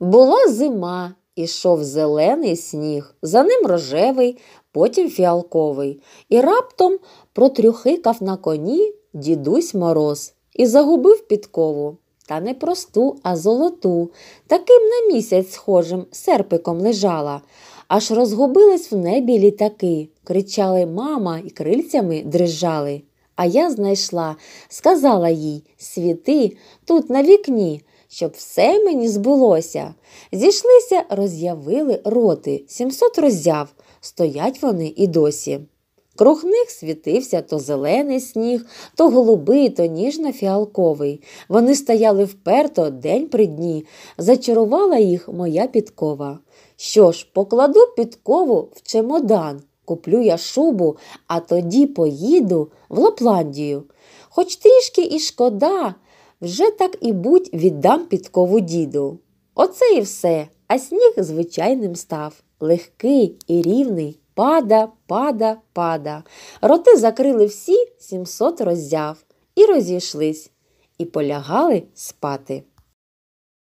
Була зима, ішов зелений сніг, за ним рожевий, потім фіалковий, і раптом протрюхикав на коні дідусь мороз і загубив підкову. Та не просту, а золоту, таким на місяць схожим серпиком лежала. Аж розгубились в небі літаки, кричали мама і крильцями дрижали. А я знайшла, сказала їй Світи, тут на вікні, щоб все мені збулося. Зійшлися, роз'явили роти, сімсот роззяв, стоять вони і досі. Круг них світився то зелений сніг, то голубий, то ніжно-фіалковий. Вони стояли вперто день при дні, зачарувала їх моя підкова. Що ж, покладу підкову в чемодан, куплю я шубу, а тоді поїду в Лапландію. Хоч трішки і шкода, вже так і будь віддам підкову діду. Оце і все, а сніг звичайним став. Легкий і рівний. Пада, пада, пада. Роти закрили всі, сімсот роззяв, і розійшлись, і полягали спати.